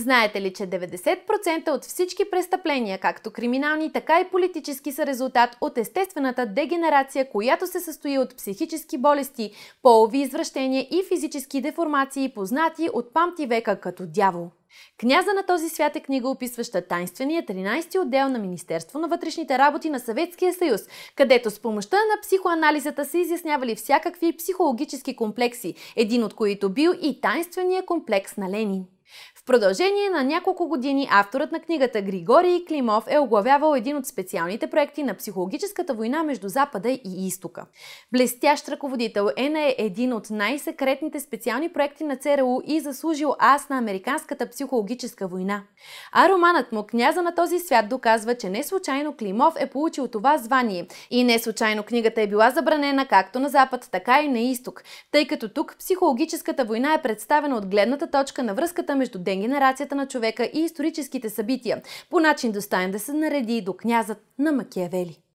Знаете ли, че 90% от всички престъпления, както криминални, така и политически са резултат от естествената дегенерация, която се състои от психически болести, полови извращения и физически деформации, познати от памти века като дявол. Княза на този свят е книга, описваща тайнствения 13-ти отдел на Министерство на вътрешните работи на Съветския съюз, където с помощта на психоанализата се изяснявали всякакви психологически комплекси, един от които бил и тайнствения комплекс на Ленин продължение на няколко години авторът на книгата Григорий Климов е оглавявал един от специалните проекти на психологическата война между Запада и Изтока. Блестящ ръководител Ена е един от най-секретните специални проекти на ЦРУ и заслужил аз на Американската психологическа война. А романът му Княза на този свят доказва, че не случайно Климов е получил това звание и не случайно книгата е била забранена както на Запад, така и на Изток, тъй като тук психологическата война е представена от гледната точка на връзката между ден генерацията на човека и историческите събития, по начин достоен да се нареди до князът на Макиявели.